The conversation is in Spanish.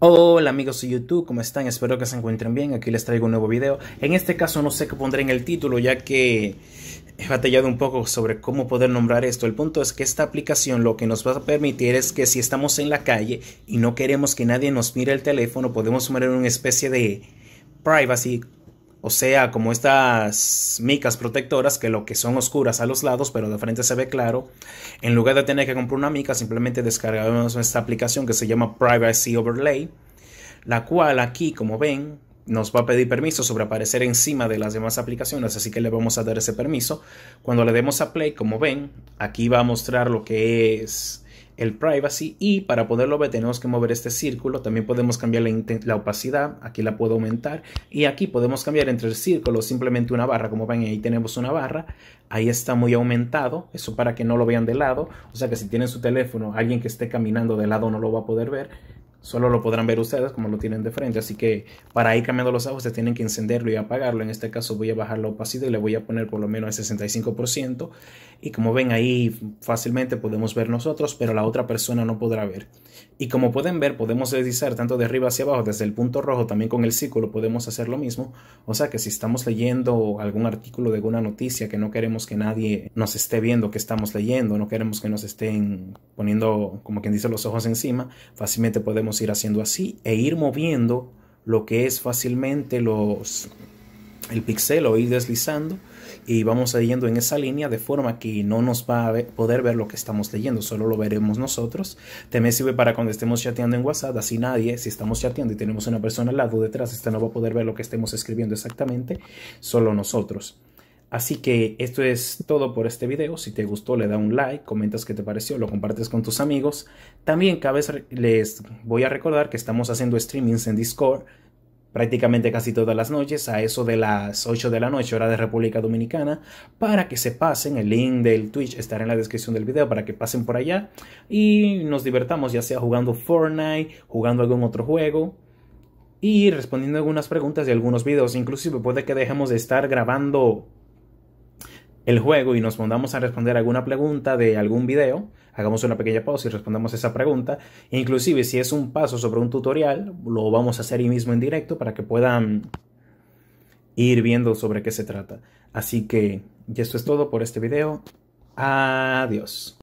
Hola amigos de YouTube, ¿cómo están? Espero que se encuentren bien, aquí les traigo un nuevo video. En este caso no sé qué pondré en el título ya que he batallado un poco sobre cómo poder nombrar esto. El punto es que esta aplicación lo que nos va a permitir es que si estamos en la calle y no queremos que nadie nos mire el teléfono, podemos sumar una especie de privacy o sea, como estas micas protectoras que lo que son oscuras a los lados, pero de frente se ve claro. En lugar de tener que comprar una mica, simplemente descargamos esta aplicación que se llama Privacy Overlay, la cual aquí, como ven, nos va a pedir permiso sobre aparecer encima de las demás aplicaciones, así que le vamos a dar ese permiso. Cuando le demos a play, como ven, aquí va a mostrar lo que es el privacy y para poderlo ver tenemos que mover este círculo. También podemos cambiar la, opacidad, aquí la puedo aumentar y aquí podemos cambiar entre el círculo simplemente una barra. Como ven ahí tenemos una barra, ahí está muy aumentado, eso para que no lo vean de lado. O sea que si tienen su teléfono, alguien que esté caminando de lado no lo va a poder ver solo lo podrán ver ustedes como lo tienen de frente. Así que para ir cambiando los ajustes tienen que encenderlo y apagarlo. En este caso voy a bajar la opacidad y le voy a poner por lo menos el 65%. Y como ven ahí fácilmente podemos ver nosotros, pero la otra persona no podrá ver. Y como pueden ver podemos deslizar tanto de arriba hacia abajo desde el punto rojo, también con el círculo podemos hacer lo mismo. O sea que si estamos leyendo algún artículo de alguna noticia que no queremos que nadie nos esté viendo que estamos leyendo, no queremos que nos estén poniendo, como quien dice, los ojos encima, fácilmente podemos ir haciendo así e ir moviendo lo que es fácilmente los, el pixel o ir deslizando y vamos leyendo en esa línea de forma que no nos va a poder ver lo que estamos leyendo, solo lo veremos nosotros. También sirve para cuando estemos chateando en WhatsApp, así nadie, si estamos chateando y tenemos una persona al lado detrás, esta no va a poder ver lo que estemos escribiendo exactamente, solo nosotros. Así que esto es todo por este video. Si te gustó, le da un like, comentas qué te pareció, lo compartes con tus amigos. También cada vez les voy a recordar que estamos haciendo streamings en Discord prácticamente casi todas las noches a eso de las 8 de la noche hora de República Dominicana para que se pasen el link del Twitch estará en la descripción del video para que pasen por allá y nos divertamos ya sea jugando Fortnite jugando algún otro juego y respondiendo algunas preguntas de algunos videos inclusive puede que dejemos de estar grabando el juego y nos mandamos a responder alguna pregunta de algún video, hagamos una pequeña pausa y respondamos esa pregunta. Inclusive si es un paso sobre un tutorial, lo vamos a hacer ahí mismo en directo para que puedan ir viendo sobre qué se trata. Así que, y esto es todo por este video. Adiós.